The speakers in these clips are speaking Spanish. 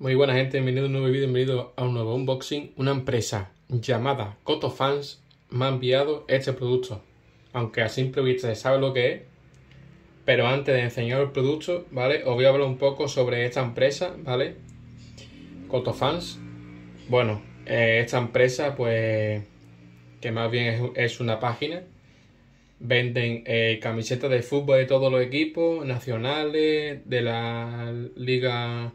Muy buena gente, bienvenido a un nuevo vídeo, bienvenido a un nuevo unboxing. Una empresa llamada CotoFans me ha enviado este producto. Aunque a simple vista se sabe lo que es, pero antes de enseñar el producto, ¿vale? Os voy a hablar un poco sobre esta empresa, ¿vale? CotoFans. Bueno, eh, esta empresa, pues, que más bien es, una página. Venden eh, camisetas de fútbol de todos los equipos nacionales, de la liga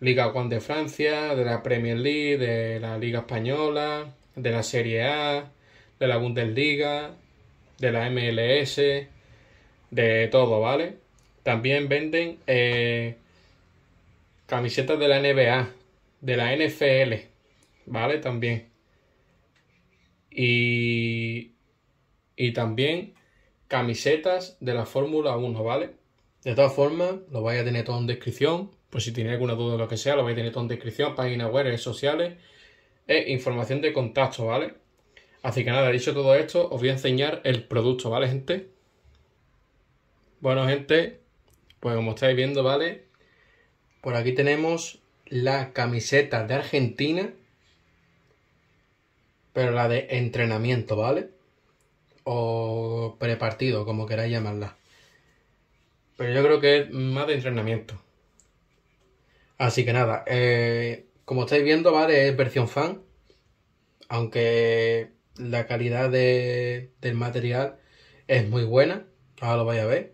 Liga One de Francia, de la Premier League, de la Liga Española, de la Serie A, de la Bundesliga, de la MLS, de todo, ¿vale? También venden eh, camisetas de la NBA, de la NFL, ¿vale? También. Y, y también camisetas de la Fórmula 1, ¿vale? De todas formas, lo vais a tener todo en descripción pues si tiene alguna duda o lo que sea, lo vais a tener todo en descripción, página web, redes sociales e información de contacto, ¿vale? Así que nada, dicho todo esto, os voy a enseñar el producto, ¿vale, gente? Bueno, gente, pues como estáis viendo, ¿vale? Por aquí tenemos la camiseta de Argentina, pero la de entrenamiento, ¿vale? O prepartido, como queráis llamarla. Pero yo creo que es más de entrenamiento. Así que nada, eh, como estáis viendo, ¿vale? Es versión fan. Aunque la calidad del material es muy buena. Ahora lo vais a ver.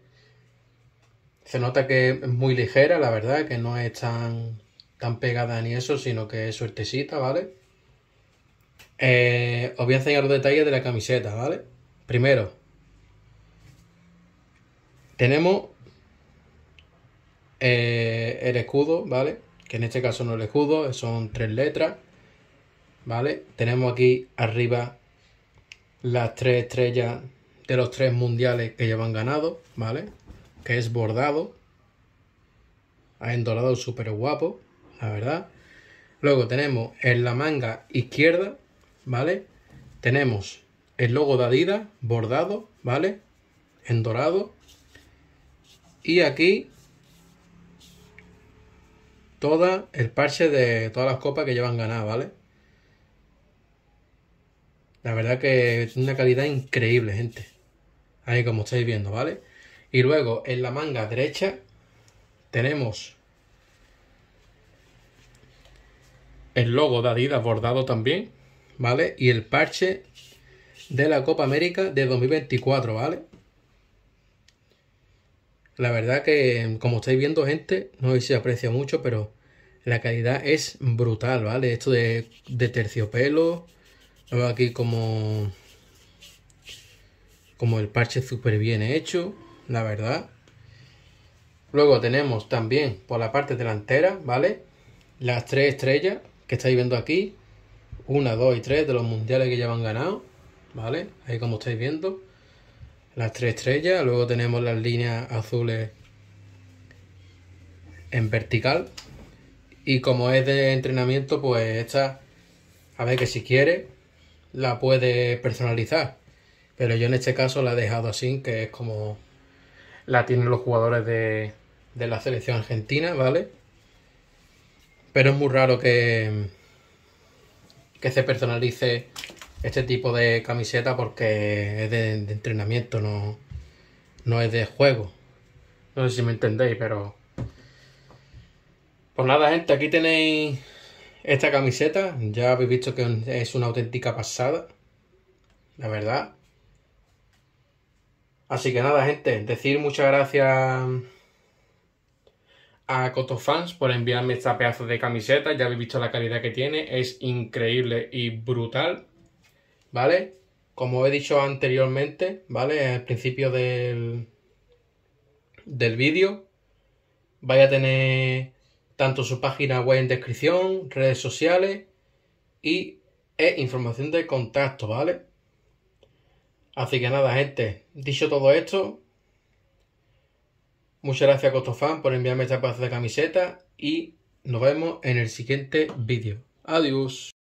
Se nota que es muy ligera, la verdad, que no es tan, tan pegada ni eso, sino que es suertecita, ¿vale? Eh, os voy a enseñar los detalles de la camiseta, ¿vale? Primero, tenemos eh, el escudo, ¿vale? Que en este caso no es el escudo, son tres letras, ¿vale? Tenemos aquí arriba las tres estrellas de los tres mundiales que llevan ganado, ¿vale? Que es bordado, en dorado súper guapo, la verdad. Luego tenemos en la manga izquierda, ¿vale? Tenemos el logo de Adidas bordado, ¿vale? En dorado. Y aquí toda el parche de todas las copas que llevan ganado ¿vale? La verdad que es una calidad increíble, gente. Ahí como estáis viendo, ¿vale? Y luego en la manga derecha tenemos el logo de Adidas bordado también, ¿vale? Y el parche de la Copa América de 2024, ¿vale? La verdad que, como estáis viendo, gente, no sé si aprecia mucho, pero la calidad es brutal, ¿vale? Esto de, terciopelo, aquí como, como el parche súper bien hecho, la verdad. Luego tenemos también por la parte delantera, ¿vale? Las tres estrellas que estáis viendo aquí. Una, dos y tres de los mundiales que ya han ganado, ¿vale? Ahí como estáis viendo las tres estrellas, luego tenemos las líneas azules en vertical y como es de entrenamiento pues esta, a ver que si quiere la puede personalizar pero yo en este caso la he dejado así que es como la tienen los jugadores de, la selección argentina, ¿vale? Pero es muy raro que, que se personalice este tipo de camiseta porque es de, entrenamiento, no, no es de juego. No sé si me entendéis, pero... Pues nada, gente, aquí tenéis esta camiseta. Ya habéis visto que es una auténtica pasada. La verdad. Así que nada, gente. Decir muchas gracias a Cotofans por enviarme esta pedazo de camiseta. Ya habéis visto la calidad que tiene. Es increíble y brutal. ¿vale? Como he dicho anteriormente, ¿vale? Al principio del, del vídeo, vaya a tener tanto su página web en descripción, redes sociales y e información de contacto, ¿vale? Así que nada, gente, dicho todo esto, muchas gracias a Costofan por enviarme esta pieza de camiseta y nos vemos en el siguiente vídeo. Adiós.